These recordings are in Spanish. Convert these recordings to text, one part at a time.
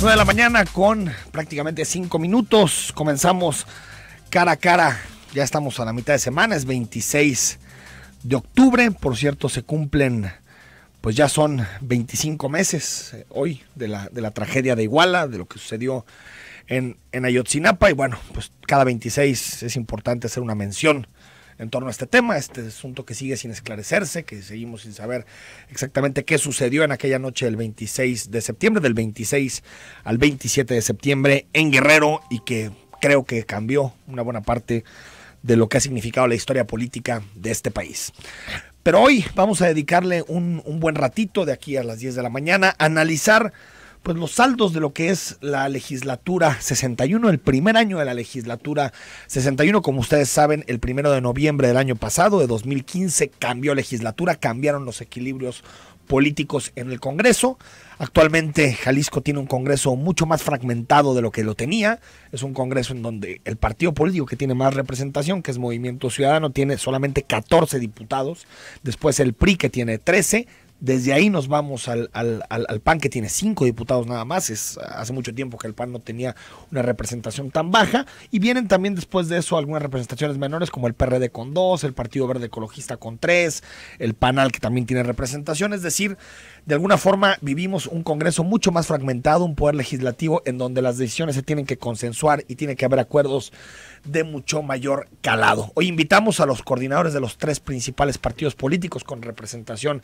9 de la mañana con prácticamente 5 minutos. Comenzamos cara a cara. Ya estamos a la mitad de semana, es 26 de octubre. Por cierto, se cumplen, pues ya son 25 meses eh, hoy de la, tragedia de Iguala, de lo que sucedió en, en Ayotzinapa. Y bueno, pues cada 26 es importante hacer una mención en torno a este tema, este asunto que sigue sin esclarecerse, que seguimos sin saber exactamente qué sucedió en aquella noche del 26 de septiembre, del 26 al 27 de septiembre en Guerrero y que creo que cambió una buena parte de lo que ha significado la historia política de este país. Pero hoy vamos a dedicarle un, buen ratito de aquí a las 10 de la mañana a analizar pues los saldos de lo que es la legislatura 61, el primer año de la legislatura 61, como ustedes saben, el primero de noviembre del año pasado, de 2015, cambió legislatura, cambiaron los equilibrios políticos en el Congreso. Actualmente Jalisco tiene un Congreso mucho más fragmentado de lo que lo tenía. Es un Congreso en donde el partido político que tiene más representación, que es Movimiento Ciudadano, tiene solamente 14 diputados. Después el PRI que tiene 13 desde ahí nos vamos al, al, PAN, que tiene cinco diputados nada más. Es, hace mucho tiempo que el PAN no tenía una representación tan baja. Y vienen también después de eso algunas representaciones menores, como el PRD con dos, el Partido Verde Ecologista con tres, el PANAL, que también tiene representación. Es decir, de alguna forma vivimos un Congreso mucho más fragmentado, un poder legislativo en donde las decisiones se tienen que consensuar y tiene que haber acuerdos de mucho mayor calado. Hoy invitamos a los coordinadores de los tres principales partidos políticos con representación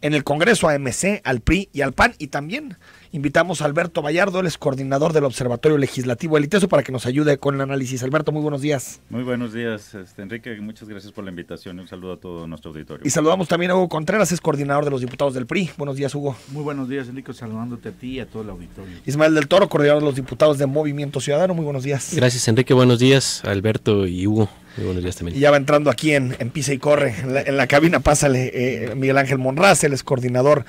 en el Congreso, a MC, al PRI y al PAN, y también Invitamos a Alberto Vallardo, el es coordinador del Observatorio Legislativo del para que nos ayude con el análisis. Alberto, muy buenos días. Muy buenos días, este, Enrique. Muchas gracias por la invitación. Un saludo a todo nuestro auditorio. Y saludamos también a Hugo Contreras, es coordinador de los diputados del PRI. Buenos días, Hugo. Muy buenos días, Enrique. Saludándote a ti y a todo el auditorio. Ismael del Toro, coordinador de los diputados de Movimiento Ciudadano. Muy buenos días. Gracias, Enrique. Buenos días, Alberto y Hugo. Y ya va entrando aquí en, Pisa y Corre, en la, cabina, pásale eh, Miguel Ángel Monraz, el ex coordinador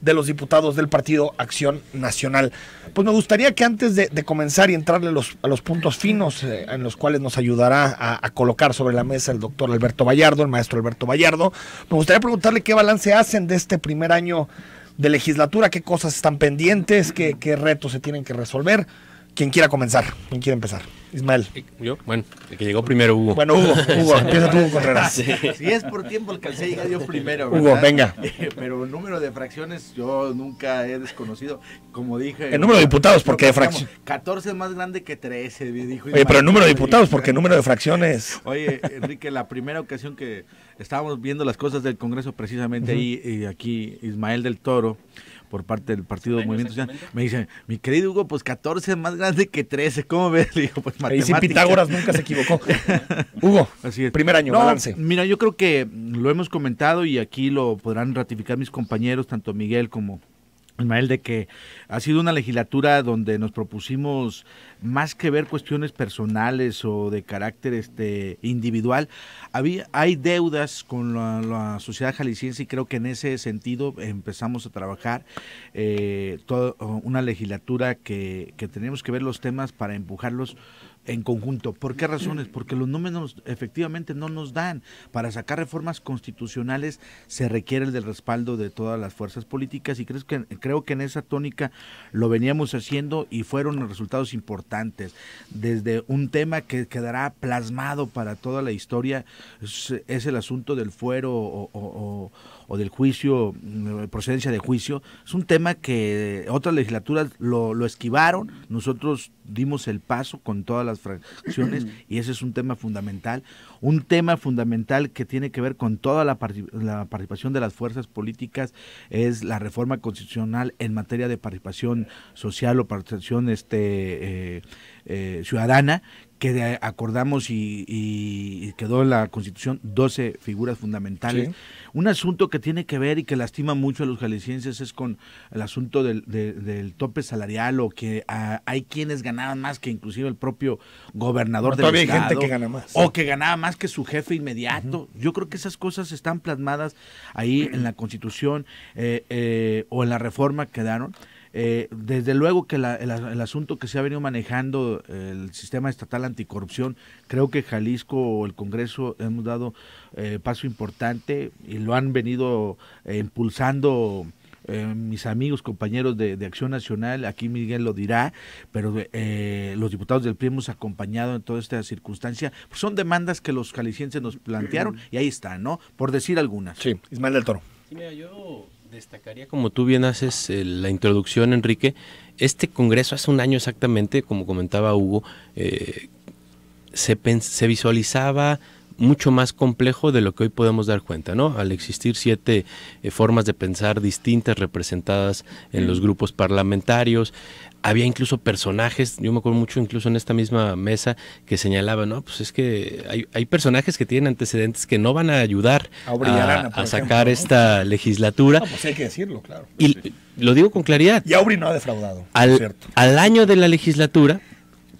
de los diputados del Partido Acción Nacional. Pues me gustaría que antes de, comenzar y entrarle los, a los puntos finos eh, en los cuales nos ayudará a, colocar sobre la mesa el doctor Alberto Vallardo, el maestro Alberto Vallardo, me gustaría preguntarle qué balance hacen de este primer año de legislatura, qué cosas están pendientes, qué, qué retos se tienen que resolver. ¿Quién quiera comenzar, ¿Quién quiere empezar. Ismael. Eh, yo, bueno, el que llegó primero Hugo. Bueno, Hugo, Hugo, empieza tú, Contreras. Sí. Si es por tiempo, el calcé llega yo primero. ¿verdad? Hugo, venga. Pero el número de fracciones yo nunca he desconocido, como dije. El número de diputados, porque de fracciones. 14 es más grande que 13, dijo. Ismael. Oye, pero el número de diputados, porque el número de fracciones. Oye, Enrique, la primera ocasión que estábamos viendo las cosas del Congreso, precisamente ahí, y aquí Ismael del Toro por parte del Partido de Movimiento Ciudadano. Me dice, mi querido Hugo, pues 14 es más grande que 13, ¿cómo ves? Le digo, pues Y si Pitágoras nunca se equivocó. Hugo, primer año, balance. Mira, yo creo que lo hemos comentado y aquí lo podrán ratificar mis compañeros, tanto Miguel como Ismael, de que ha sido una legislatura donde nos propusimos más que ver cuestiones personales o de carácter este individual, había, hay deudas con la, sociedad jalisciense y creo que en ese sentido empezamos a trabajar eh, toda una legislatura que, que tenemos que ver los temas para empujarlos en conjunto. ¿Por qué razones? Porque los números efectivamente no nos dan. Para sacar reformas constitucionales se requiere el respaldo de todas las fuerzas políticas y creo que, creo que en esa tónica lo veníamos haciendo y fueron resultados importantes. Desde un tema que quedará plasmado para toda la historia es, el asunto del fuero o o del juicio, eh, procedencia de juicio, es un tema que eh, otras legislaturas lo, esquivaron, nosotros dimos el paso con todas las fracciones y ese es un tema fundamental, un tema fundamental que tiene que ver con toda la, participación de las fuerzas políticas es la reforma constitucional en materia de participación social o participación este, eh, ciudadana que acordamos y, quedó en la Constitución 12 figuras fundamentales. Un asunto que tiene que ver y que lastima mucho a los jaliscienses es con el asunto del, tope salarial o que ah, hay quienes ganaban más que inclusive el propio gobernador de del estado. Hay gente que gana más. O que ganaba más que su jefe inmediato. Yo creo que esas cosas están plasmadas ahí en la Constitución eh, eh, o en la reforma que quedaron. Eh, desde luego que el, asunto que se ha venido manejando el sistema estatal anticorrupción, creo que Jalisco o el Congreso hemos dado eh, paso importante y lo han venido eh, impulsando. mis amigos, compañeros de, Acción Nacional, aquí Miguel lo dirá, pero los diputados del PRI hemos acompañado en toda esta circunstancia. Pues son demandas que los jaliscienses nos plantearon y ahí están, ¿no? Por decir algunas. Sí, Ismael del Toro. Sí, mira, yo Destacaría, como tú bien haces eh, la introducción, Enrique, este Congreso hace un año exactamente, como comentaba Hugo, eh, se, se visualizaba mucho más complejo de lo que hoy podemos dar cuenta, ¿no? Al existir siete eh, formas de pensar distintas representadas en los grupos parlamentarios, había incluso personajes, yo me acuerdo mucho incluso en esta misma mesa que señalaban, no, pues es que hay, personajes que tienen antecedentes que no van a ayudar a, sacar esta legislatura. pues hay que decirlo, claro. Y lo digo con claridad. Y Aubry no ha defraudado. al año de la legislatura,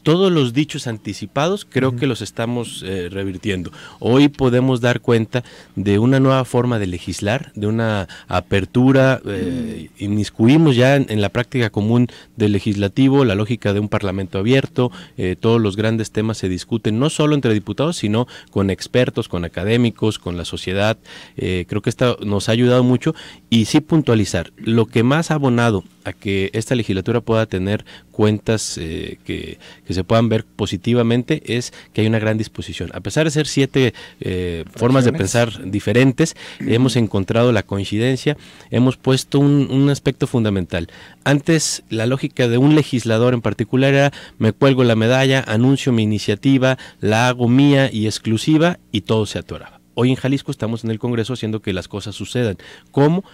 todos los dichos anticipados creo que los estamos eh, revirtiendo. Hoy podemos dar cuenta de una nueva forma de legislar, de una apertura, eh, inmiscuimos ya en, la práctica común del legislativo, la lógica de un parlamento abierto, eh, todos los grandes temas se discuten no solo entre diputados, sino con expertos, con académicos, con la sociedad. creo que esto nos ha ayudado mucho y sí puntualizar, lo que más ha abonado a que esta legislatura pueda tener cuentas eh, que, se puedan ver positivamente es que hay una gran disposición. A pesar de ser siete eh, formas de pensar diferentes, hemos encontrado la coincidencia, hemos puesto un, un, aspecto fundamental. Antes la lógica de un legislador en particular era me cuelgo la medalla, anuncio mi iniciativa, la hago mía y exclusiva y todo se atoraba. Hoy en Jalisco estamos en el Congreso haciendo que las cosas sucedan. ¿Cómo?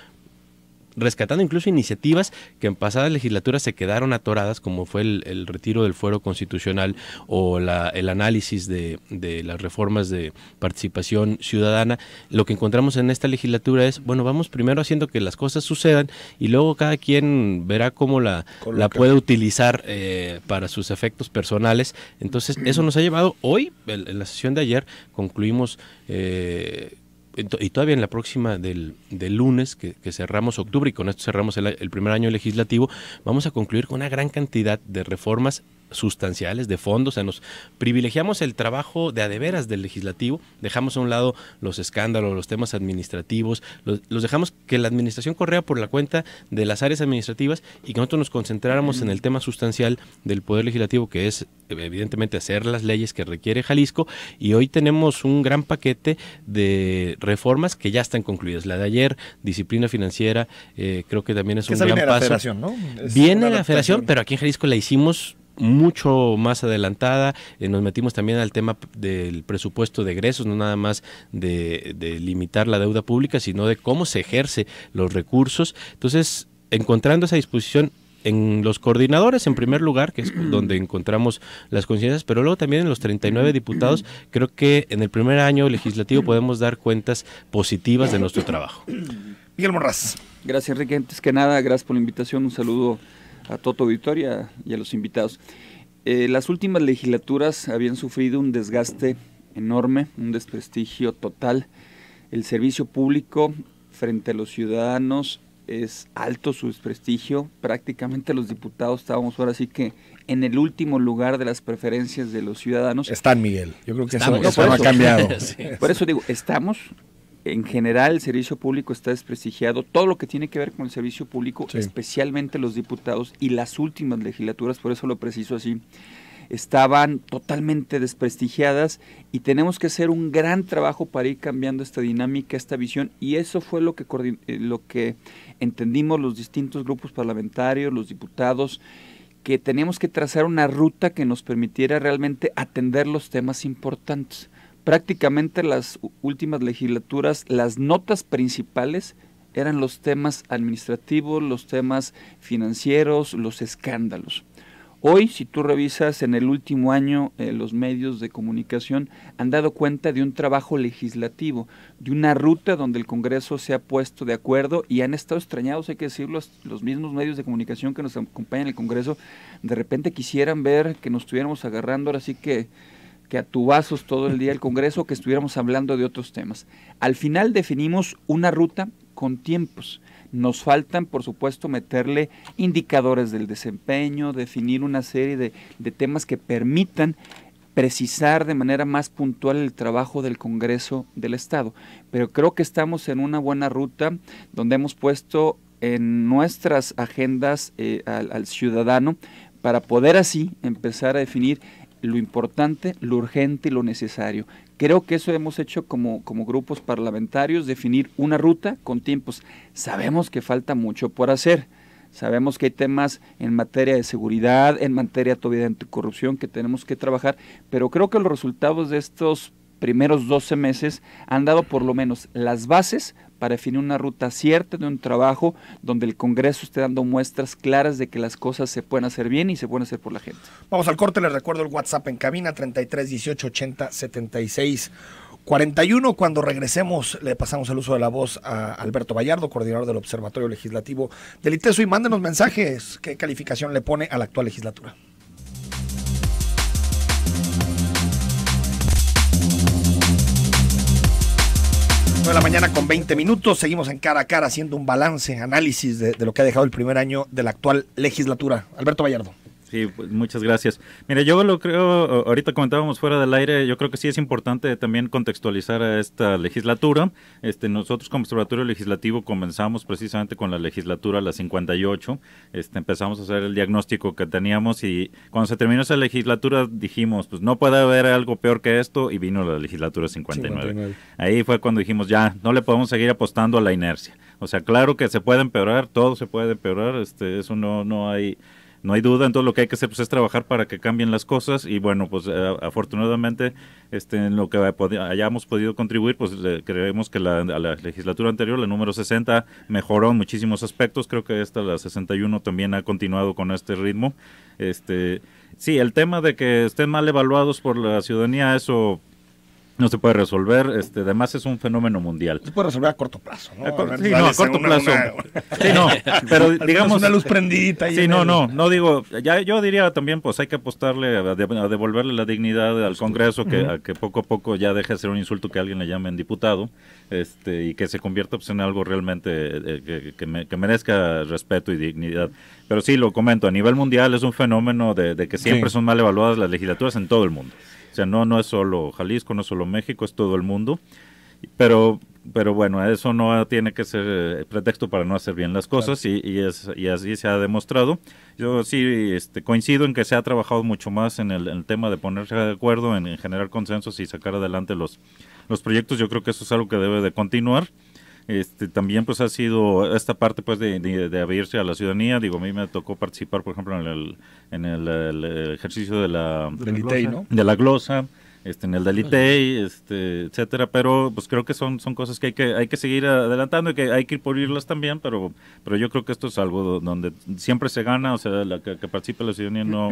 rescatando incluso iniciativas que en pasadas legislaturas se quedaron atoradas, como fue el, retiro del fuero constitucional o la, el análisis de, las reformas de participación ciudadana. Lo que encontramos en esta legislatura es, bueno, vamos primero haciendo que las cosas sucedan y luego cada quien verá cómo la, puede utilizar eh, para sus efectos personales. Entonces, eso nos ha llevado hoy, en la sesión de ayer, concluimos eh, y todavía en la próxima del, del lunes, que, cerramos octubre, y con esto cerramos el primer año legislativo, vamos a concluir con una gran cantidad de reformas sustanciales, de fondo, o sea, nos privilegiamos el trabajo de adeveras del legislativo, dejamos a un lado los escándalos, los temas administrativos, los, dejamos que la administración correa por la cuenta de las áreas administrativas y que nosotros nos concentráramos en el tema sustancial del Poder Legislativo, que es evidentemente hacer las leyes que requiere Jalisco, y hoy tenemos un gran paquete de reformas que ya están concluidas. La de ayer, disciplina financiera, eh, creo que también es un gran paso. La federación, viene la federación, pero aquí en Jalisco la hicimos mucho más adelantada. Eh, nos metimos también al tema del presupuesto de egresos, no nada más de, limitar la deuda pública, sino de cómo se ejerce los recursos. Entonces, encontrando esa disposición en los coordinadores en primer lugar, que es donde encontramos las conciencias, pero luego también en los 39 diputados, creo que en el primer año legislativo podemos dar cuentas positivas de nuestro trabajo. Miguel Razz. Gracias, Enrique. Antes que nada, gracias por la invitación. Un saludo a todo auditorio y a los invitados. Eh, las últimas legislaturas habían sufrido un desgaste enorme, un desprestigio total. El servicio público frente a los ciudadanos es alto su desprestigio. Prácticamente los diputados estábamos ahora sí que en el último lugar de las preferencias de los ciudadanos. Están, Miguel. Yo creo que eso, ha cambiado. Por eso digo, estamos en general el servicio público está desprestigiado, todo lo que tiene que ver con el servicio público, especialmente los diputados y las últimas legislaturas, por eso lo preciso así, estaban totalmente desprestigiadas y tenemos que hacer un gran trabajo para ir cambiando esta dinámica, esta visión y eso fue lo que, eh, lo que entendimos los distintos grupos parlamentarios, los diputados que teníamos que trazar una ruta que nos permitiera realmente atender los temas importantes prácticamente las últimas legislaturas, las notas principales eran los temas administrativos, los temas financieros, los escándalos. Hoy, si tú revisas en el último año eh, los medios de comunicación, han dado cuenta de un trabajo legislativo, de una ruta donde el Congreso se ha puesto de acuerdo y han estado extrañados, hay que decirlo, los mismos medios de comunicación que nos acompañan en el Congreso, de repente quisieran ver que nos estuviéramos agarrando ahora sí que que a tubazos todo el día el Congreso, que estuviéramos hablando de otros temas. Al final definimos una ruta con tiempos. Nos faltan, por supuesto, meterle indicadores del desempeño, definir una serie de, temas que permitan precisar de manera más puntual el trabajo del Congreso del Estado. Pero creo que estamos en una buena ruta donde hemos puesto en nuestras agendas eh, al ciudadano para poder así empezar a definir lo importante, lo urgente y lo necesario. Creo que eso hemos hecho como, grupos parlamentarios, definir una ruta con tiempos. Sabemos que falta mucho por hacer. Sabemos que hay temas en materia de seguridad, en materia todavía de anticorrupción que tenemos que trabajar, pero creo que los resultados de estos primeros 12 meses han dado por lo menos las bases para definir una ruta cierta de un trabajo donde el Congreso esté dando muestras claras de que las cosas se pueden hacer bien y se pueden hacer por la gente. Vamos al corte, les recuerdo el WhatsApp en cabina 33 18 80 76 41. Cuando regresemos, le pasamos el uso de la voz a Alberto Vallardo, coordinador del Observatorio Legislativo del ITESO, y mándenos mensajes. ¿Qué calificación le pone a la actual legislatura? de la mañana con 20 minutos. Seguimos en cara a cara haciendo un balance, análisis de, de lo que ha dejado el primer año de la actual legislatura. Alberto Vallardo. Sí, pues, muchas gracias. Mira, yo lo creo, ahorita comentábamos fuera del aire, yo creo que sí es importante también contextualizar a esta legislatura. Este, nosotros como Observatorio Legislativo comenzamos precisamente con la legislatura, la 58, este, empezamos a hacer el diagnóstico que teníamos y cuando se terminó esa legislatura dijimos, pues no puede haber algo peor que esto y vino la legislatura 59. Ahí fue cuando dijimos, ya, no le podemos seguir apostando a la inercia. O sea, claro que se puede empeorar, todo se puede empeorar, este, eso no, no hay no hay duda, entonces lo que hay que hacer pues, es trabajar para que cambien las cosas y bueno, pues eh, afortunadamente este, en lo que hayamos podido contribuir, pues creemos que la, la, legislatura anterior, la número 60, mejoró en muchísimos aspectos, creo que esta, la 61, también ha continuado con este ritmo. Este, sí, el tema de que estén mal evaluados por la ciudadanía, eso no se puede resolver, este, además es un fenómeno mundial. Se puede resolver a corto plazo, ¿no? no, a corto plazo. Sí, no, pero digamos... Una luz prendidita. sí, no, no, no digo, ya yo diría también, pues hay que apostarle a, devolverle la dignidad al Congreso, que, a que poco a poco ya deje de ser un insulto que alguien le llame en diputado, este, y que se convierta pues, en algo realmente eh, eh, que, merezca respeto y dignidad. Pero sí, lo comento, a nivel mundial es un fenómeno de, que siempre son mal evaluadas las legislaturas en todo el mundo no, no es solo Jalisco, no es solo México, es todo el mundo. Pero, pero bueno, eso no tiene que ser eh, pretexto para no hacer bien las cosas y, así se ha demostrado. Yo sí este, coincido en que se ha trabajado mucho más en el, tema de ponerse de acuerdo, en, en, generar consensos y sacar adelante los, los proyectos. Yo creo que eso es algo que debe de continuar este, también pues ha sido esta parte pues de, abrirse a la ciudadanía. Digo, a mí me tocó participar, por ejemplo, en el, en el, ejercicio de la, de la, glosa, Este, en el delite este, etcétera, pero pues creo que son, son cosas que hay que hay que seguir adelantando y que hay que ir por irlas también, pero pero yo creo que esto es algo donde siempre se gana, o sea, la que, que participe la ciudadanía no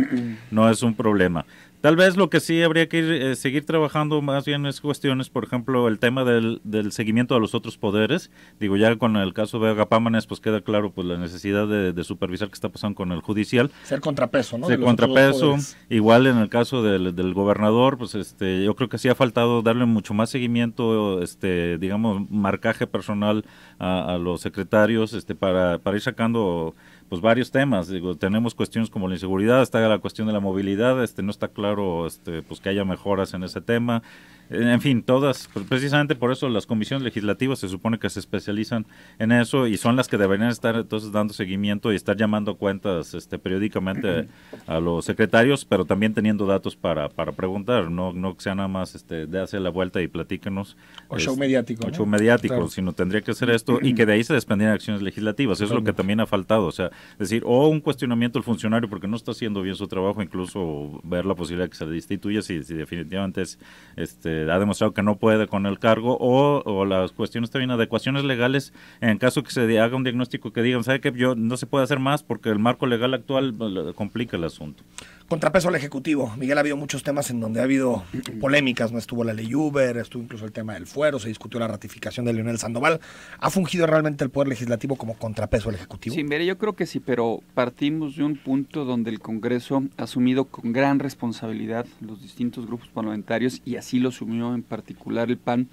no es un problema. Tal vez lo que sí habría que ir, eh, seguir trabajando más bien es cuestiones, por ejemplo, el tema del, seguimiento a los otros poderes. Digo, ya con el caso de Agapámanes, pues queda claro pues la necesidad de, supervisar qué está pasando con el judicial. Ser contrapeso, ¿no? Ser contrapeso. Igual en el caso del, gobernador, pues este, yo creo que sí ha faltado darle mucho más seguimiento, este, digamos, marcaje personal a, los secretarios, este, para, para ir sacando pues varios temas. Digo, tenemos cuestiones como la inseguridad, está la cuestión de la movilidad, este no está claro este pues que haya mejoras en ese tema en fin, todas, pues, precisamente por eso las comisiones legislativas se supone que se especializan en eso y son las que deberían estar entonces dando seguimiento y estar llamando cuentas este, periódicamente a, los secretarios, pero también teniendo datos para, para preguntar, no, no que sea nada más este, de hacer la vuelta y platíquenos. O show este, mediático. O show mediático, sino tendría que hacer esto y que de ahí se desprendieran acciones legislativas. Eso es lo que también ha faltado, o sea, decir, o un cuestionamiento al funcionario porque no está haciendo bien su trabajo, incluso ver la posibilidad de que se le destituya si, si definitivamente es... este eh, ha demostrado que no puede con el cargo o, las cuestiones también adecuaciones legales en caso que se haga un diagnóstico que digan, ¿sabe que Yo no se puede hacer más porque el marco legal actual pues, complica el asunto. Contrapeso al Ejecutivo. Miguel, ha habido muchos temas en donde ha habido polémicas, ¿no? Estuvo la ley Uber, estuvo incluso el tema del fuero, se discutió la ratificación de Leonel Sandoval. ¿Ha fungido realmente el Poder Legislativo como contrapeso al Ejecutivo? Sí, mire, yo creo que sí, pero partimos de un punto donde el Congreso ha asumido con gran responsabilidad los distintos grupos parlamentarios y así lo asumió en particular el PAN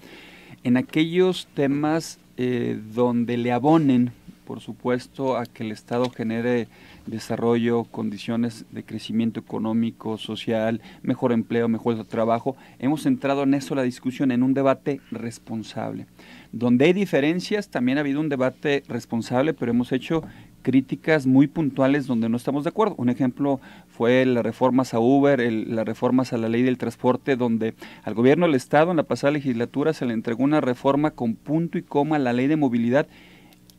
en aquellos temas eh, donde le abonen, por supuesto, a que el Estado genere desarrollo, condiciones de crecimiento económico, social, mejor empleo, mejor trabajo. Hemos centrado en eso la discusión, en un debate responsable. Donde hay diferencias, también ha habido un debate responsable, pero hemos hecho críticas muy puntuales donde no estamos de acuerdo. Un ejemplo fue las reformas a Uber, las reformas a la ley del transporte, donde al gobierno del Estado en la pasada legislatura se le entregó una reforma con punto y coma a la ley de movilidad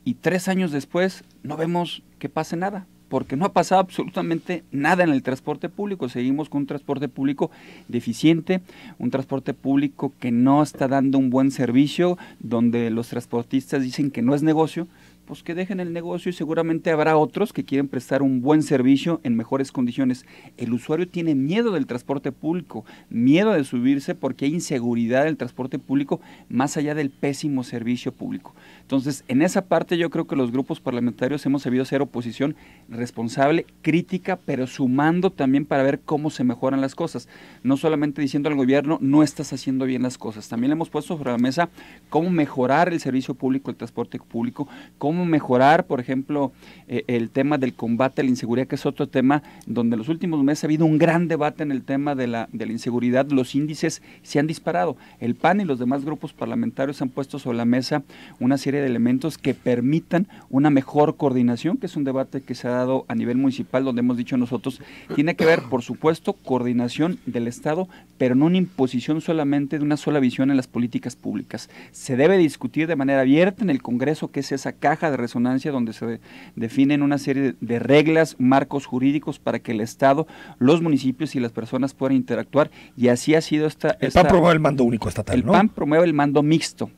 y tres años después no vemos que pase nada porque no ha pasado absolutamente nada en el transporte público. Seguimos con un transporte público deficiente, un transporte público que no está dando un buen servicio, donde los transportistas dicen que no es negocio, pues que dejen el negocio y seguramente habrá otros que quieren prestar un buen servicio en mejores condiciones. El usuario tiene miedo del transporte público, miedo de subirse porque hay inseguridad del transporte público más allá del pésimo servicio público. Entonces, en esa parte yo creo que los grupos parlamentarios hemos sabido hacer oposición responsable, crítica, pero sumando también para ver cómo se mejoran las cosas. No solamente diciendo al gobierno, no estás haciendo bien las cosas. También hemos puesto sobre la mesa cómo mejorar el servicio público, el transporte público, cómo mejorar, por ejemplo, eh, el tema del combate a la inseguridad, que es otro tema donde en los últimos meses ha habido un gran debate en el tema de la, de la inseguridad. Los índices se han disparado. El PAN y los demás grupos parlamentarios han puesto sobre la mesa una serie de elementos que permitan una mejor coordinación, que es un debate que se ha dado a nivel municipal, donde hemos dicho nosotros, tiene que ver, por supuesto, coordinación del Estado, pero no una imposición solamente de una sola visión en las políticas públicas. Se debe discutir de manera abierta en el Congreso, que es esa caja de resonancia donde se definen una serie de reglas, marcos jurídicos para que el Estado, los municipios y las personas puedan interactuar, y así ha sido esta... esta el PAN promueve el mando único estatal, El PAN promueve el mando mixto,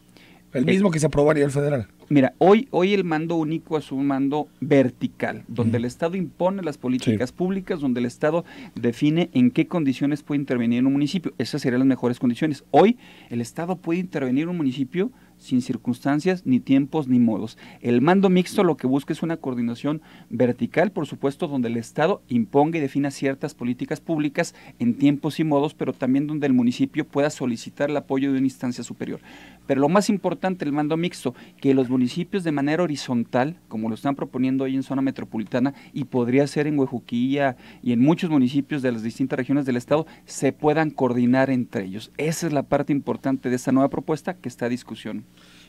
el mismo que se aprobaría el federal. Mira, hoy, hoy el mando único es un mando vertical, donde el Estado impone las políticas públicas, donde el Estado define en qué condiciones puede intervenir en un municipio. Esas serían las mejores condiciones. Hoy el Estado puede intervenir un municipio sin circunstancias, ni tiempos, ni modos. El mando mixto lo que busca es una coordinación vertical, por supuesto, donde el Estado imponga y defina ciertas políticas públicas en tiempos y modos, pero también donde el municipio pueda solicitar el apoyo de una instancia superior. Pero lo más importante, el mando mixto, que los municipios de manera horizontal, como lo están proponiendo hoy en zona metropolitana, y podría ser en Huejuquilla y en muchos municipios de las distintas regiones del estado, se puedan coordinar entre ellos. Esa es la parte importante de esta nueva propuesta que está a discusión.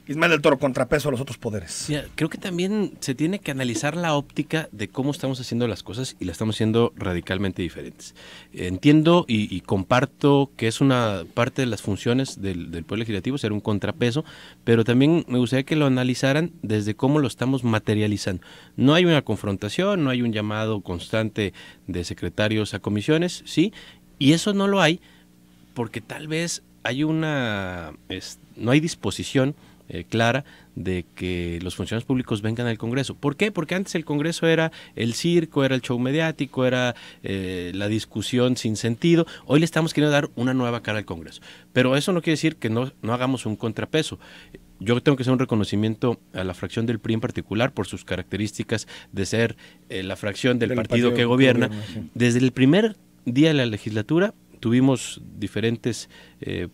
Ismael del Toro, contrapeso a los otros poderes. creo que también se tiene que analizar la óptica de cómo estamos haciendo las cosas y la estamos haciendo radicalmente diferentes. Entiendo y, comparto que es una parte de las funciones del, pueblo Poder Legislativo ser un contrapeso, pero también me gustaría que lo analizaran desde cómo lo estamos materializando. No hay una confrontación, no hay un llamado constante de secretarios a comisiones, ¿sí? Y eso no lo hay porque tal vez hay una... no hay disposición eh, clara de que los funcionarios públicos vengan al Congreso. ¿Por qué? Porque antes el Congreso era el circo, era el show mediático, era eh, la discusión sin sentido. Hoy le estamos queriendo dar una nueva cara al Congreso. Pero eso no quiere decir que no, hagamos un contrapeso yo tengo que hacer un reconocimiento a la fracción del PRI en particular por sus características de ser eh, la fracción del, partido, que gobierna. Desde el primer día de la legislatura tuvimos diferentes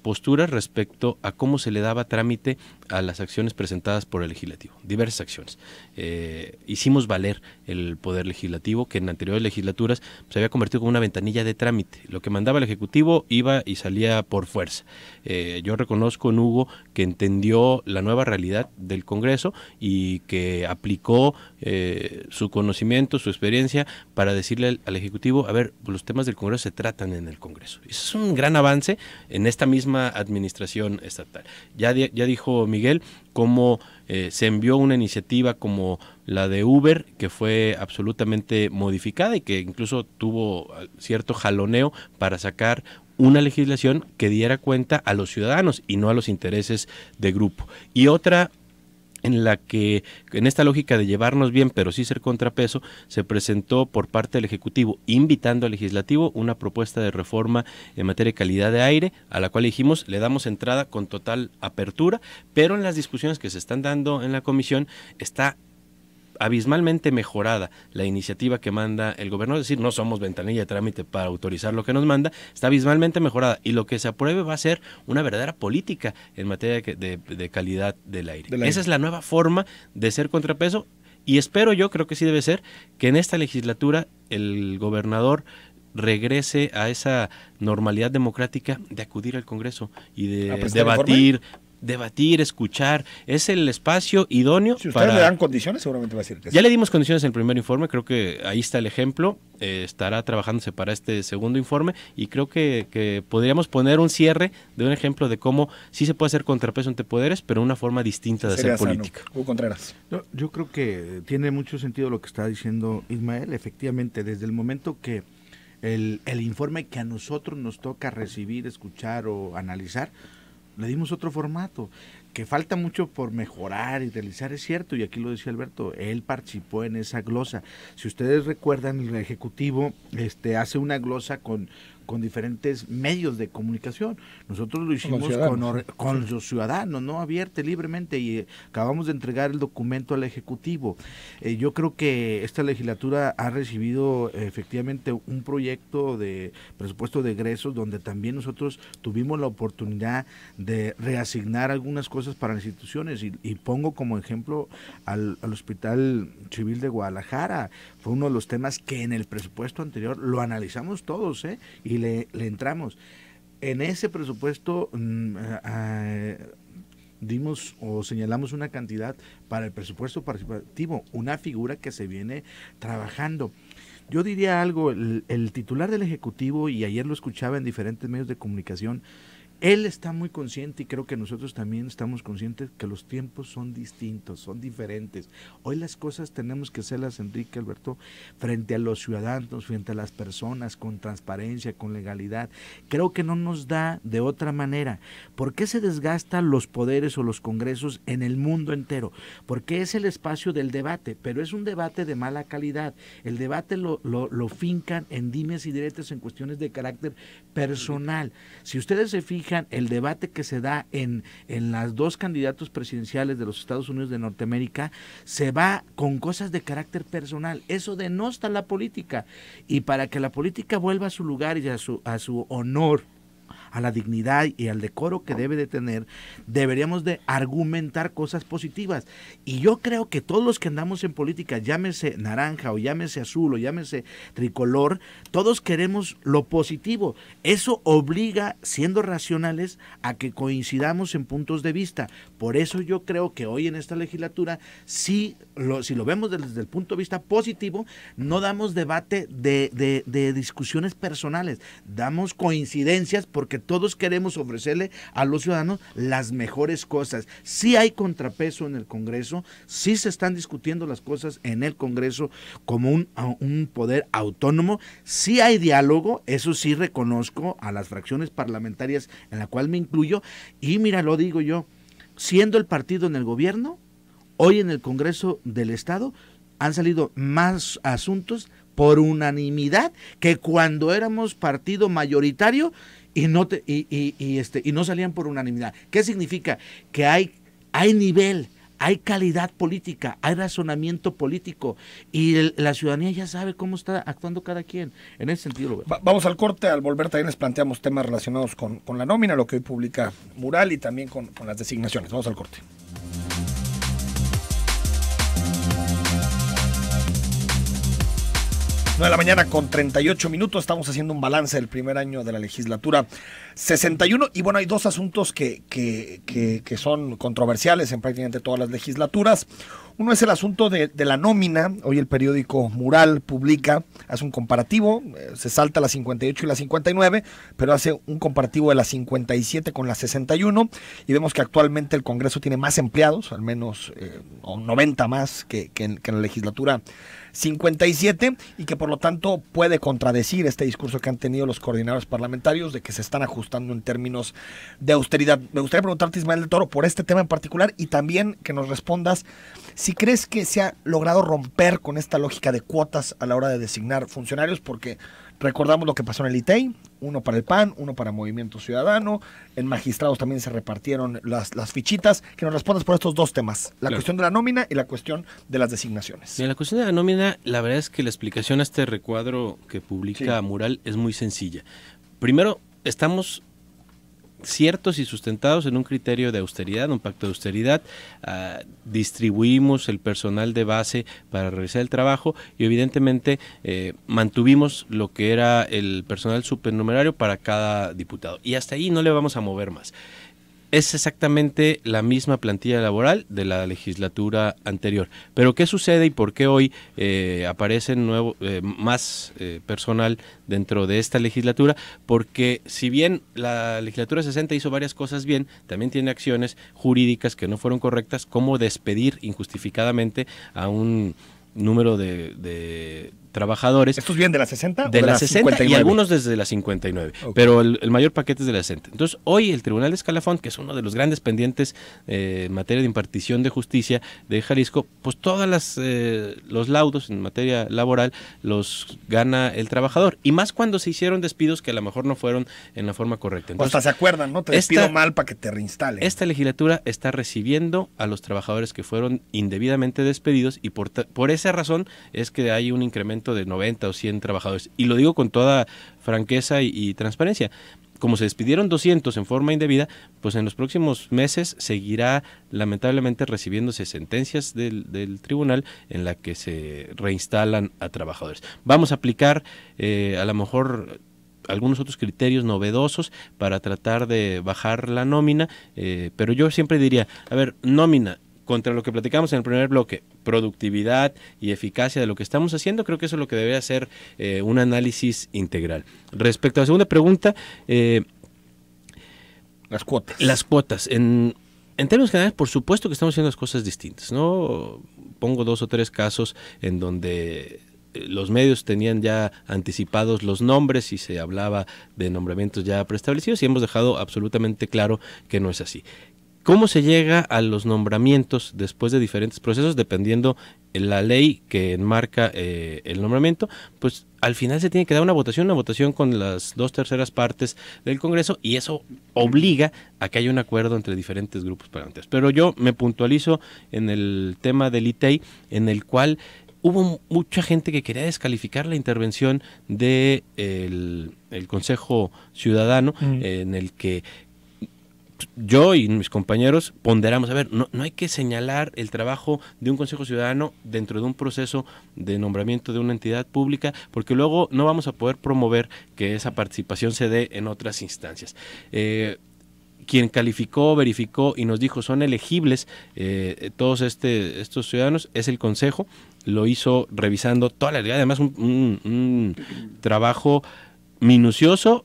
posturas respecto a cómo se le daba trámite a las acciones presentadas por el legislativo, diversas acciones. Eh, hicimos valer el poder legislativo que en anteriores legislaturas se había convertido en una ventanilla de trámite. Lo que mandaba el Ejecutivo iba y salía por fuerza. Eh, yo reconozco en Hugo que entendió la nueva realidad del Congreso y que aplicó eh, su conocimiento, su experiencia para decirle al, Ejecutivo, a ver, pues los temas del Congreso se tratan en el Congreso. Eso es un gran avance en esta misma administración estatal. Ya, ya dijo Miguel Miguel, cómo eh, se envió una iniciativa como la de Uber, que fue absolutamente modificada y que incluso tuvo ah, cierto jaloneo para sacar una legislación que diera cuenta a los ciudadanos y no a los intereses de grupo. Y otra en la que, en esta lógica de llevarnos bien, pero sí ser contrapeso, se presentó por parte del Ejecutivo, invitando al Legislativo, una propuesta de reforma en materia de calidad de aire, a la cual dijimos le damos entrada con total apertura, pero en las discusiones que se están dando en la comisión está abismalmente mejorada la iniciativa que manda el gobierno, es decir, no somos ventanilla de trámite para autorizar lo que nos manda, está abismalmente mejorada y lo que se apruebe va a ser una verdadera política en materia de, calidad del aire. Esa es la nueva forma de ser contrapeso y espero yo, creo que sí debe ser, que en esta legislatura el gobernador regrese a esa normalidad democrática de acudir al Congreso y de debatir, debatir, escuchar. Es el espacio idóneo. Si ustedes le dan condiciones, seguramente va a ser. Ya le dimos condiciones en el primer informe, creo que ahí está el ejemplo. Eh, estará trabajándose para este segundo informe y creo que, podríamos poner un cierre de un ejemplo de cómo sí se puede hacer contrapeso entre poderes, pero una forma distinta de hacer política. Yo, creo que tiene mucho sentido lo que está diciendo Ismael. Efectivamente, desde el momento que el, el informe que a nosotros nos toca recibir, escuchar o analizar, le dimos otro formato, que falta mucho por mejorar y realizar, es cierto, y aquí lo decía Alberto, él participó en esa glosa. Si ustedes recuerdan, el Ejecutivo este, hace una glosa con, con diferentes medios de comunicación. Nosotros lo hicimos con, los ciudadanos, con, los ciudadanos ¿no? Abierte libremente y eh, acabamos de entregar el documento al Ejecutivo. Eh, yo creo que esta legislatura ha recibido efectivamente un proyecto de presupuesto de egresos donde también nosotros tuvimos la oportunidad de reasignar algunas cosas para las instituciones y, pongo como ejemplo al, Hospital Civil de Guadalajara. Fue uno de los temas que en el presupuesto anterior lo analizamos todos, ¿eh? y le, entramos. En ese presupuesto mm, dimos o señalamos una cantidad para el presupuesto participativo, una figura que se viene trabajando. Yo diría algo, el titular del Ejecutivo, y ayer lo escuchaba en diferentes medios de comunicación, él está muy consciente y creo que nosotros también estamos conscientes que los tiempos son distintos, son diferentes. Hoy las cosas tenemos que hacerlas, Enrique Alberto, frente a los ciudadanos, frente a las personas, con transparencia, con legalidad. Creo que no nos da de otra manera. ¿Por qué se desgastan los poderes o los congresos en el mundo entero? Porque es el espacio del debate, pero es un debate de mala calidad. El debate lo, fincan en dimes y diretes en cuestiones de carácter personal. Si ustedes se fijan, el debate que se da en, en las dos candidatos presidenciales de los Estados Unidos de Norteamérica, se va con cosas de carácter personal. Eso denosta la política. Y para que la política vuelva a su lugar y a su, a su honor a la dignidad y al decoro que debe de tener, deberíamos de argumentar cosas positivas. Y yo creo que todos los que andamos en política, llámese naranja o llámese azul o llámese tricolor, todos queremos lo positivo. Eso obliga, siendo racionales, a que coincidamos en puntos de vista. Por eso yo creo que hoy en esta legislatura, si lo, si lo vemos desde el punto de vista positivo, no damos debate de discusiones personales, damos coincidencias porque todos queremos ofrecerle a los ciudadanos las mejores cosas. si hay contrapeso en el Congreso, si se están discutiendo las cosas en el Congreso como un, un poder autónomo, si hay diálogo, eso sí reconozco a las fracciones parlamentarias en la cual me incluyo, y mira, lo digo yo, siendo el partido en el gobierno, hoy en el Congreso del Estado han salido más asuntos por unanimidad que cuando éramos partido mayoritario y no, y, y, este, y no salían por unanimidad. ¿Qué significa? Que hay, hay nivel, hay calidad política, hay razonamiento político y la ciudadanía ya sabe cómo está actuando cada quien. En ese sentido vamos al corte, al volver también les planteamos temas relacionados con, la nómina, lo que hoy publica Mural y también con las designaciones. Vamos al corte. 9 de la mañana con 38 minutos. Estamos haciendo un balance del primer año de la legislatura 61. Y bueno, hay dos asuntos que, que, son controversiales en prácticamente todas las legislaturas. Uno es el asunto de, la nómina. Hoy el periódico Mural publica, hace un comparativo, eh, se salta la 58 y la 59, pero hace un comparativo de la 57 con la 61. Y vemos que actualmente el Congreso tiene más empleados, al menos 90 eh, más que, que en la legislatura 57 y que por lo tanto puede contradecir este discurso que han tenido los coordinadores parlamentarios de que se están ajustando en términos de austeridad. Me gustaría preguntarte, Ismael del Toro, por este tema en particular y también que nos respondas si crees que se ha logrado romper con esta lógica de cuotas a la hora de designar funcionarios, porque Recordamos lo que pasó en el ITEI, e uno para el PAN, uno para Movimiento Ciudadano, en magistrados también se repartieron las, las fichitas, que nos respondas por estos dos temas, la cuestión de la nómina y la cuestión de las designaciones. En la cuestión de la nómina, la verdad es que la explicación a este recuadro que publica Mural es muy sencilla. Primero, estamos ciertos y sustentados en un criterio de austeridad, un pacto de austeridad. Ah, distribuimos el personal de base para realizar el trabajo y evidentemente eh, mantuvimos lo que era el personal supernumerario para cada diputado. Y hasta ahí no le vamos a mover más es exactamente la misma plantilla laboral de la legislatura anterior. Pero ¿qué sucede y por qué hoy eh, aparecen nuevo, eh, más eh, personal dentro de esta legislatura? Porque si bien la legislatura 60 hizo varias cosas bien, también tiene acciones jurídicas que no fueron correctas, como despedir injustificadamente a un número de trabajadores. ¿Estos vienen de la 60? De, de la, 60 y algunos desde la 59, pero el, mayor paquete es de la 60. Entonces, hoy el Tribunal de Escalafón, que es uno de los grandes pendientes eh, en materia de impartición de justicia de Jalisco, pues todas las eh, los laudos en materia laboral los gana el trabajador y más cuando se hicieron despidos que a lo mejor no fueron en la forma correcta. o hasta se acuerdan, ¿no? Te despido mal para que te reinstalen. Esta legislatura está recibiendo a los trabajadores que fueron indebidamente despedidos y por, por esa razón es que hay un incremento de 90 o 100 trabajadores. Y lo digo con toda franqueza y, transparencia como se despidieron 200 en forma indebida, pues en los próximos meses seguirá lamentablemente recibiéndose sentencias del, tribunal en la que se reinstalan a trabajadores. Vamos a aplicar eh, a lo mejor algunos otros criterios novedosos para tratar de bajar la nómina, eh, pero yo siempre diría, a ver, nómina, contra lo que platicamos en el primer bloque, productividad y eficacia de lo que estamos haciendo, creo que eso es lo que debe hacer eh, un análisis integral. Respecto a la segunda pregunta, eh, las cuotas. Las cuotas. En, en términos generales, por supuesto que estamos haciendo las cosas distintas. ¿no? Pongo dos o tres casos en donde eh, los medios tenían ya anticipados los nombres y se hablaba de nombramientos ya preestablecidos y hemos dejado absolutamente claro que no es así. ¿Cómo se llega a los nombramientos después de diferentes procesos, dependiendo la ley que enmarca eh, el nombramiento? Pues al final se tiene que dar una votación, una votación con las dos terceras partes del Congreso y eso obliga a que haya un acuerdo entre diferentes grupos parlamentarios. Pero yo me puntualizo en el tema del ITEI, e en el cual hubo mucha gente que quería descalificar la intervención del de el Consejo Ciudadano, mm. en el que yo y mis compañeros ponderamos, a ver, no, no hay que señalar el trabajo de un Consejo Ciudadano dentro de un proceso de nombramiento de una entidad pública, porque luego no vamos a poder promover que esa participación se dé en otras instancias. Eh, quien calificó, verificó y nos dijo son elegibles eh, todos este, estos ciudadanos es el Consejo. Lo hizo revisando toda la realidad, además un trabajo minucioso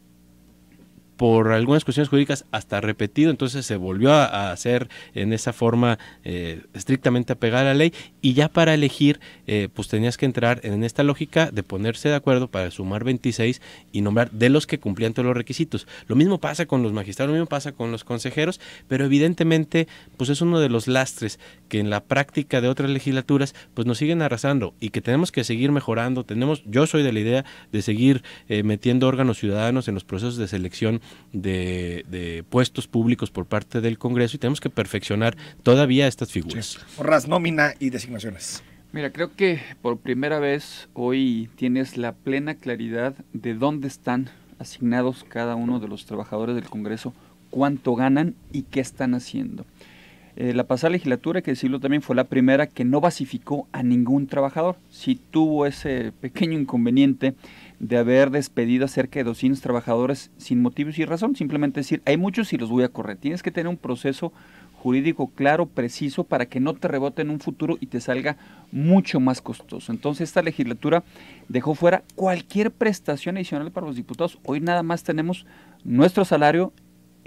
por algunas cuestiones jurídicas hasta repetido, entonces se volvió a, hacer en esa forma eh, estrictamente apegada a la ley y ya para elegir eh, pues tenías que entrar en esta lógica de ponerse de acuerdo para sumar 26 y nombrar de los que cumplían todos los requisitos. Lo mismo pasa con los magistrados, lo mismo pasa con los consejeros, pero evidentemente pues es uno de los lastres que en la práctica de otras legislaturas pues nos siguen arrasando y que tenemos que seguir mejorando, tenemos, yo soy de la idea de seguir eh, metiendo órganos ciudadanos en los procesos de selección de, puestos públicos por parte del Congreso y tenemos que perfeccionar todavía estas figuras. nómina y designaciones. Mira, creo que por primera vez hoy tienes la plena claridad de dónde están asignados cada uno de los trabajadores del Congreso, cuánto ganan y qué están haciendo. Eh, la pasada legislatura, que decirlo también, fue la primera que no basificó a ningún trabajador. Si tuvo ese pequeño inconveniente de haber despedido a cerca de 200 trabajadores sin motivos y razón. Simplemente decir, hay muchos y los voy a correr. Tienes que tener un proceso jurídico claro, preciso, para que no te rebote en un futuro y te salga mucho más costoso. Entonces esta legislatura dejó fuera cualquier prestación adicional para los diputados. Hoy nada más tenemos nuestro salario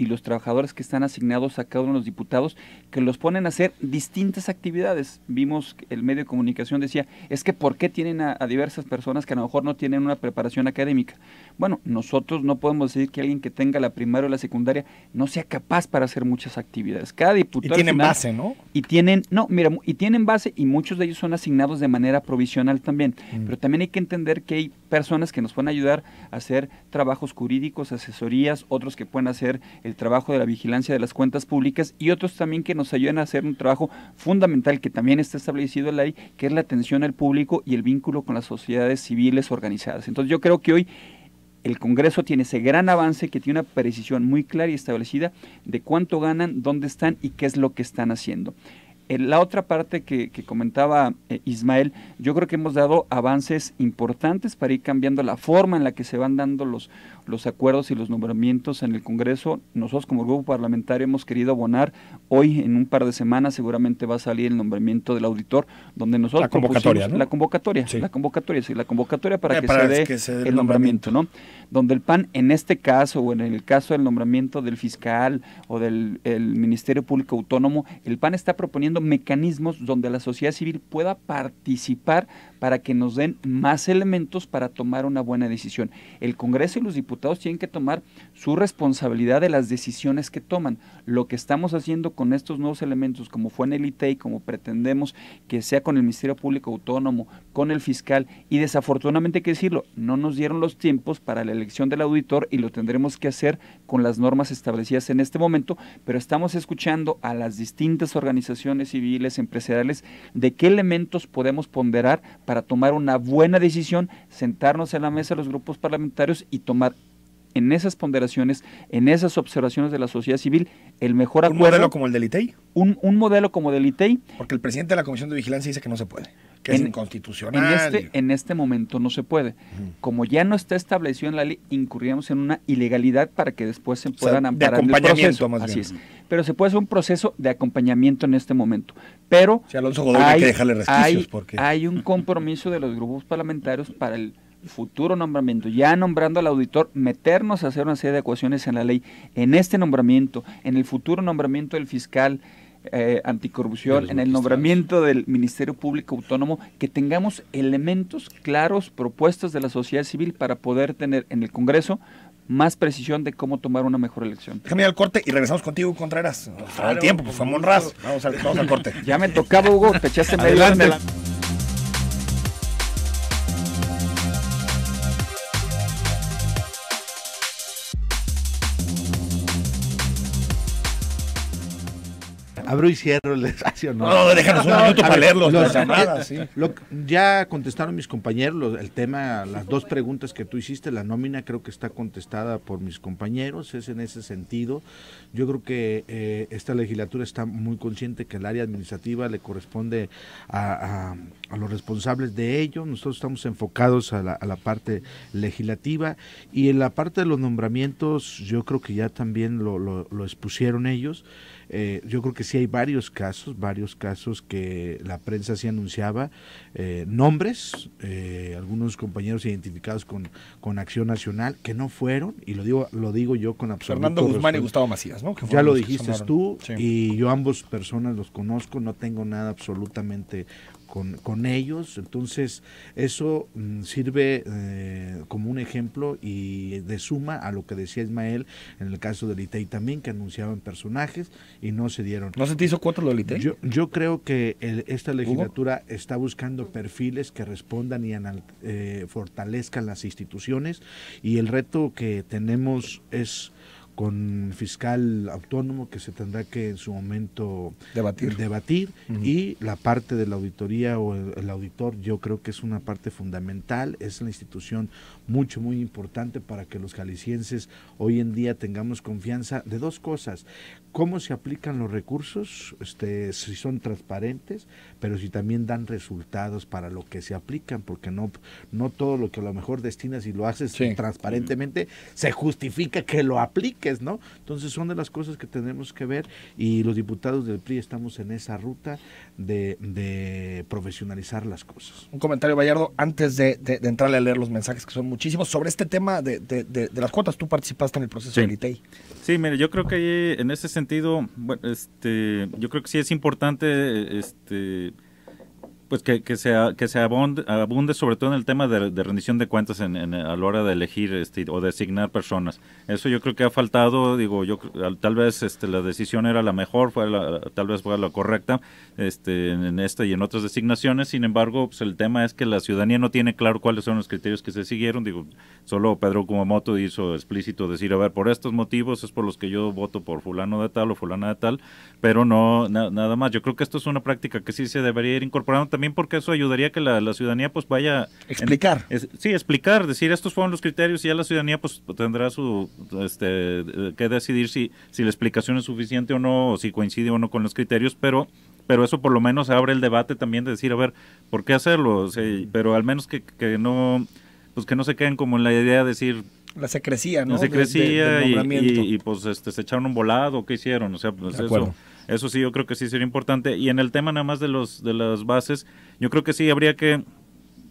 y los trabajadores que están asignados a cada uno de los diputados, que los ponen a hacer distintas actividades. Vimos que el medio de comunicación decía, es que ¿por qué tienen a, a diversas personas que a lo mejor no tienen una preparación académica? Bueno, nosotros no podemos decir que alguien que tenga la primaria o la secundaria no sea capaz para hacer muchas actividades. Cada diputado. Y tienen base, ¿no? Y tienen, no, mira, y tienen base y muchos de ellos son asignados de manera provisional también. Mm. Pero también hay que entender que hay personas que nos pueden ayudar a hacer trabajos jurídicos, asesorías, otros que pueden hacer el trabajo de la vigilancia de las cuentas públicas y otros también que nos ayuden a hacer un trabajo fundamental que también está establecido en la ley, que es la atención al público y el vínculo con las sociedades civiles organizadas. Entonces yo creo que hoy el Congreso tiene ese gran avance que tiene una precisión muy clara y establecida de cuánto ganan, dónde están y qué es lo que están haciendo. Eh, la otra parte que, comentaba eh, Ismael, yo creo que hemos dado avances importantes para ir cambiando la forma en la que se van dando los, los acuerdos y los nombramientos en el Congreso. Nosotros como grupo parlamentario hemos querido abonar hoy, en un par de semanas, seguramente va a salir el nombramiento del auditor, donde nosotros... La convocatoria, La convocatoria, la convocatoria, sí, la convocatoria para, eh, que, se dé el nombramiento, ¿no? Donde el PAN, en este caso, o en el caso del nombramiento del fiscal o del Ministerio Público Autónomo, el PAN está proponiendo mecanismos donde la sociedad civil pueda participar para que nos den más elementos para tomar una buena decisión. El Congreso y los diputados tienen que tomar su responsabilidad de las decisiones que toman. Lo que estamos haciendo con estos nuevos elementos, como fue en el ITEI, como pretendemos que sea con el Ministerio Público Autónomo, con el fiscal, y desafortunadamente hay que decirlo, no nos dieron los tiempos para la elección del auditor y lo tendremos que hacer con las normas establecidas en este momento, pero estamos escuchando a las distintas organizaciones civiles, empresariales, de qué elementos podemos ponderar para tomar una buena decisión, sentarnos en la mesa de los grupos parlamentarios y tomar en esas ponderaciones, en esas observaciones de la sociedad civil, el mejor acuerdo. ¿Un modelo como el del ITEI? E un, un modelo como el del ITEI. E Porque el presidente de la Comisión de Vigilancia dice que no se puede que en, es inconstitucional. En este, en este momento no se puede. Como ya no está establecido en la ley, incurríamos en una ilegalidad para que después se puedan amparar. De acompañamiento, Así Pero se puede hacer un proceso de acompañamiento en este momento. Pero hay, que porque... hay un compromiso de los grupos parlamentarios para el futuro nombramiento, ya nombrando al auditor, meternos a hacer una serie de ecuaciones en la ley, en este nombramiento, en el futuro nombramiento del fiscal, eh, anticorrupción, en el nombramiento del Ministerio Público Autónomo, que tengamos elementos claros, propuestas de la sociedad civil para poder tener en el Congreso más precisión de cómo tomar una mejor elección. Déjame ir al corte y regresamos contigo, Contreras. Al tiempo, pues fue Monraz. Vamos al, vamos al corte. ya me tocaba, Hugo, te echaste medio. Abro y cierro el espacio. No, no, déjanos un minuto para leerlos. las llamadas, sí. ya contestaron mis compañeros el tema, las dos preguntas que tú hiciste. La nómina creo que está contestada por mis compañeros. Es en ese sentido. Yo creo que eh, esta legislatura está muy consciente que el área administrativa le corresponde a, los responsables de ello. Nosotros estamos enfocados a la, parte legislativa y en la parte de los nombramientos yo creo que ya también lo expusieron ellos. Eh, yo creo que sí hay varios casos, varios casos que la prensa sí anunciaba, eh, nombres, eh, algunos compañeros identificados con, con Acción Nacional que no fueron, y lo digo, lo digo yo con absoluto. Fernando Guzmán y Gustavo Macías, ¿no? ya lo dijiste tú, y yo ambos personas los conozco, no tengo nada absolutamente con, ellos. Entonces, eso mm, sirve eh, como un ejemplo y de suma a lo que decía Ismael en el caso del ITEI también, que anunciaban personajes y no se dieron. ¿No se te hizo cuatro lo del Yo, yo creo que esta legislatura está buscando perfiles que respondan y eh, fortalezcan las instituciones y el reto que tenemos es con fiscal autónomo que se tendrá que en su momento debatir, y la parte de la auditoría o el, auditor yo creo que es una parte fundamental, es una institución mucho muy importante para que los jaliscienses hoy en día tengamos confianza de dos cosas, cómo se aplican los recursos, este, si son transparentes, pero si también dan resultados para lo que se aplican, porque no, no todo lo que a lo mejor destinas y lo haces transparentemente se justifica que lo apliques, ¿no? Entonces son de las cosas que tenemos que ver y los diputados del PRI estamos en esa ruta de, profesionalizar las cosas. Un comentario, Bayardo, antes de, de, entrarle a leer los mensajes, que son muchísimos, sobre este tema de, las cuotas, tú participaste en el proceso del ITEI. E sí, mire, yo creo que en ese sentido sentido, bueno, este, yo creo que sí es importante este, pues que, que se, que se abunde sobre todo en el tema de, rendición de cuentas a la hora de elegir este, o designar personas. Eso yo creo que ha faltado, digo, yo tal vez este, la decisión era la mejor, fue tal vez fue la correcta este, en, esta y en otras designaciones, sin embargo, pues, el tema es que la ciudadanía no tiene claro cuáles son los criterios que se siguieron, digo, solo Pedro Kumamoto hizo explícito decir, a ver, por estos motivos es por los que yo voto por fulano de tal o fulana de tal, pero no, nada más. Yo creo que esto es una práctica que sí se debería ir incorporando también porque eso ayudaría que la, ciudadanía pues vaya... Explicar. sí, explicar, decir estos fueron los criterios y ya la ciudadanía pues tendrá su, este, que decidir si, si la explicación es suficiente o no, o si coincide o no con los criterios, pero pero eso por lo menos abre el debate también de decir, a ver, ¿por qué hacerlo? pero al menos que, que, no pues que no se queden como en la idea de decir... La secrecía, ¿no? La secrecía y, pues este, se echaron un volado, ¿qué hicieron? O sea, pues eso sí, yo creo que sí sería importante. Y en el tema nada más de, los, de las bases, yo creo que sí habría que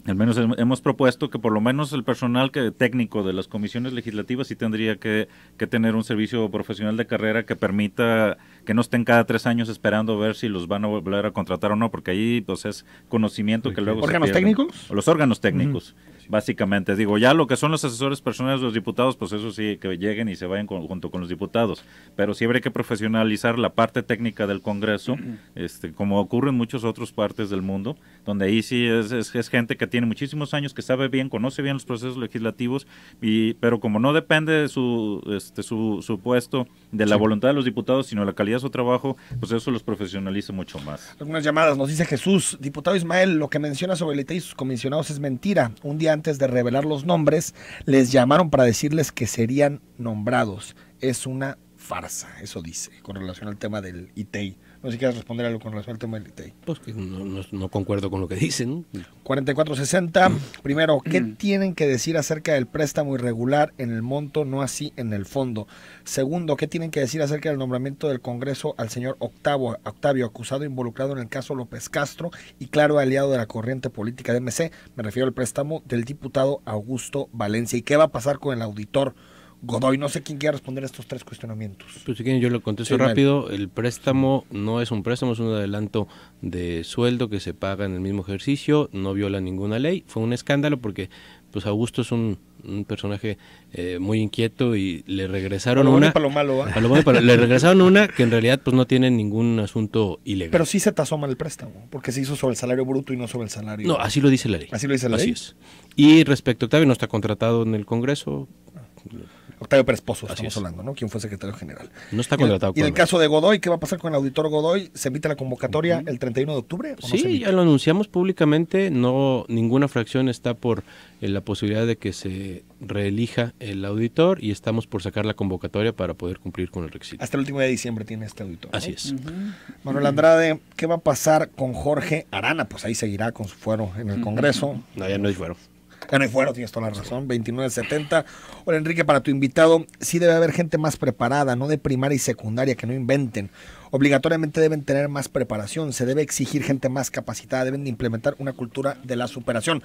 al menos hemos propuesto que por lo menos el personal que, técnico de las comisiones legislativas sí tendría que, que, tener un servicio profesional de carrera que permita que no estén cada tres años esperando ver si los van a volver a contratar o no, porque ahí pues es conocimiento que luego... ¿Órganos técnicos? Los órganos técnicos básicamente. Digo, ya lo que son los asesores personales de los diputados, pues eso sí, que lleguen y se vayan junto con los diputados. Pero sí habría que profesionalizar la parte técnica del Congreso, este, como ocurre en muchas otras partes del mundo, donde ahí sí es, es, gente que tiene muchísimos años, que sabe bien, conoce bien los procesos legislativos, y, pero como no depende de su, este, su, su puesto, de la voluntad de los diputados, sino la calidad de su trabajo, pues eso los profesionaliza mucho más. Algunas llamadas nos dice Jesús, diputado Ismael, lo que menciona sobre el y sus comisionados es mentira. Un día antes de revelar los nombres, les llamaron para decirles que serían nombrados. Es una farsa, eso dice, con relación al tema del ITEI. No sé si quieres responder algo con respecto a Pues que no, no, concuerdo con lo que dicen. 4460. Mm. Primero, ¿qué mm. tienen que decir acerca del préstamo irregular en el monto, no así en el fondo? Segundo, ¿qué tienen que decir acerca del nombramiento del Congreso al señor Octavo, Octavio, acusado involucrado en el caso López Castro y claro aliado de la corriente política de MC? Me refiero al préstamo del diputado Augusto Valencia. ¿Y qué va a pasar con el auditor? Godoy, no sé quién quiere responder a estos tres cuestionamientos. Pues si quieren, yo lo contesto rápido. El préstamo no es un préstamo, es un adelanto de sueldo que se paga en el mismo ejercicio, no viola ninguna ley. Fue un escándalo porque pues Augusto es un, personaje eh, muy inquieto y le regresaron una. Para lo malo, para lo bueno, le regresaron una que en realidad pues no tiene ningún asunto ilegal. Pero sí se tasó mal el préstamo, porque se hizo sobre el salario bruto y no sobre el salario. No, así lo dice la ley. Así lo dice la ley. es. Y respecto a Octavio, no está contratado en el Congreso. Ah. Octavio Pérez Pozo, estamos hablando, ¿no? Quien fue secretario general. No está contratado. Y, en el caso de Godoy, ¿qué va a pasar con el auditor Godoy? ¿Se emite la convocatoria el 31 de octubre? sí, ya lo anunciamos públicamente. No, ninguna fracción está por eh, la posibilidad de que se reelija el auditor y estamos por sacar la convocatoria para poder cumplir con el requisito. Hasta el último día de diciembre tiene este auditor. Así es. Manuel Andrade, ¿qué va a pasar con Jorge Arana? Pues ahí seguirá con su fuero en el Congreso. No, ya no hay fuero cercano y fuera, tienes toda la razón, 70. Hola Enrique, para tu invitado, sí debe haber gente más preparada, no de primaria y secundaria, que no inventen. Obligatoriamente deben tener más preparación, se debe exigir gente más capacitada, deben implementar una cultura de la superación.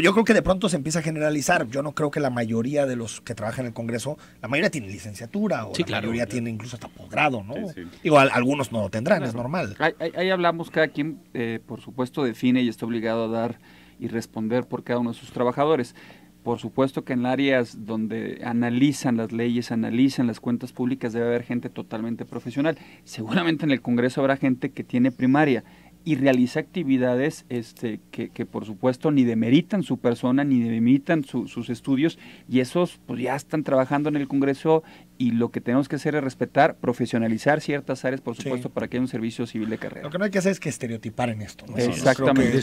Yo creo que de pronto se empieza a generalizar. Yo no creo que la mayoría de los que trabajan en el Congreso, la mayoría tiene licenciatura o la mayoría tiene incluso hasta posgrado, ¿no? Sí, algunos no lo tendrán, es normal. Ahí, ahí, hablamos, cada quien, eh, por supuesto, define y está obligado a dar y responder por cada uno de sus trabajadores. Por supuesto que en áreas donde analizan las leyes, analizan las cuentas públicas, debe haber gente totalmente profesional. Seguramente en el Congreso habrá gente que tiene primaria y realiza actividades este, que, por supuesto ni demeritan su persona, ni demeritan sus estudios, y esos pues ya están trabajando en el Congreso y lo que tenemos que hacer es respetar, profesionalizar ciertas áreas, por supuesto, para que haya un servicio civil de carrera. Lo que no hay que hacer es que estereotipar en esto. Exactamente.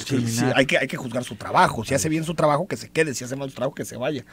hay, que, hay que juzgar su trabajo. Si hace bien su trabajo, que se quede. Si hace mal su trabajo, que se vaya.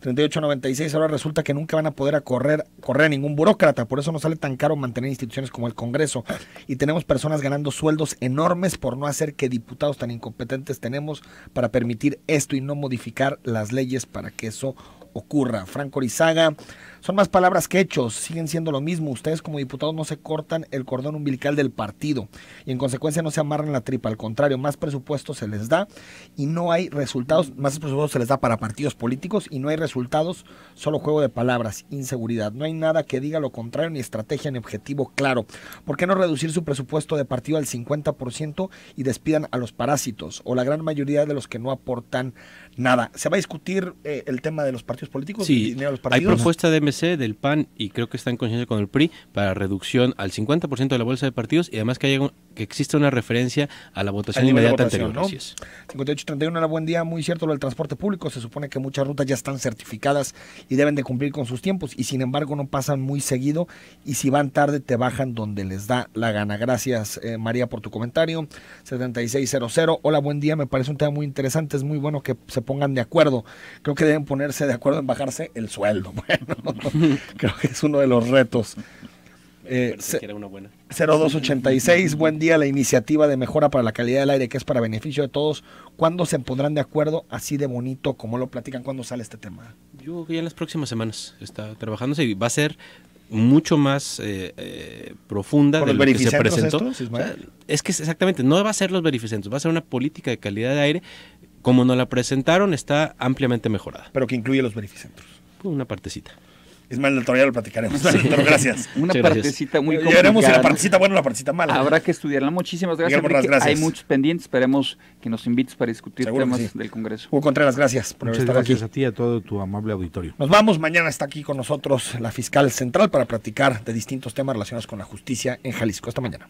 3896, ahora resulta que nunca van a poder correr, correr a ningún burócrata. Por eso no sale tan caro mantener instituciones como el Congreso. Y tenemos personas ganando sueldos enormes por no hacer que diputados tan incompetentes tenemos para permitir esto y no modificar las leyes para que eso ocurra. Franco Orizaga, son más palabras que hechos, siguen siendo lo mismo. Ustedes como diputados no se cortan el cordón umbilical del partido y en consecuencia no se amarran la tripa. Al contrario, más presupuesto se les da y no hay resultados, más presupuesto se les da para partidos políticos y no hay resultados, solo juego de palabras, inseguridad. No hay nada que diga lo contrario, ni estrategia, ni objetivo claro. ¿Por qué no reducir su presupuesto de partido al 50% y despidan a los parásitos o la gran mayoría de los que no aportan nada. ¿Se va a discutir eh, el tema de los partidos políticos? Sí, hay propuesta de MC, del PAN, y creo que está en conciencia con el PRI, para reducción al 50% de la bolsa de partidos y además que, haya que exista una referencia a la votación inmediata anterior. 5831 hola buen día, muy cierto lo del transporte público. Se supone que muchas rutas ya están certificadas y deben de cumplir con sus tiempos y sin embargo no pasan muy seguido y si van tarde te bajan donde les da la gana. Gracias eh, María por tu comentario. 7600, hola, buen día, me parece un tema muy interesante, es muy bueno que se pongan de acuerdo. Creo que deben ponerse de acuerdo en bajarse el sueldo. Bueno, creo que es uno de los retos. 0286, eh, buen día, la iniciativa de mejora para la calidad del aire que es para beneficio de todos. ¿Cuándo se pondrán de acuerdo así de bonito como lo platican? ¿Cuándo sale este tema? Yo ya en las próximas semanas está trabajándose y va a ser mucho más eh, eh profunda de lo que es que exactamente, no va a ser los beneficios, va a ser una política de calidad de aire como nos la presentaron, está ampliamente mejorada. Pero que incluye los verificentros. Pues, una partecita. Es más, todavía lo platicaremos. gracias. Una partecita muy complicada. Veremos si la partecita buena o la partecita mala. Habrá que estudiarla. Muchísimas gracias, gracias. Hay muchos pendientes. Esperemos que nos invites para discutir temas del Congreso. Hugo Contreras, gracias por Muchas gracias a ti y a todo tu amable auditorio. Nos vamos. Mañana está aquí con nosotros la fiscal central para platicar de distintos temas relacionados con la justicia en Jalisco. Hasta mañana.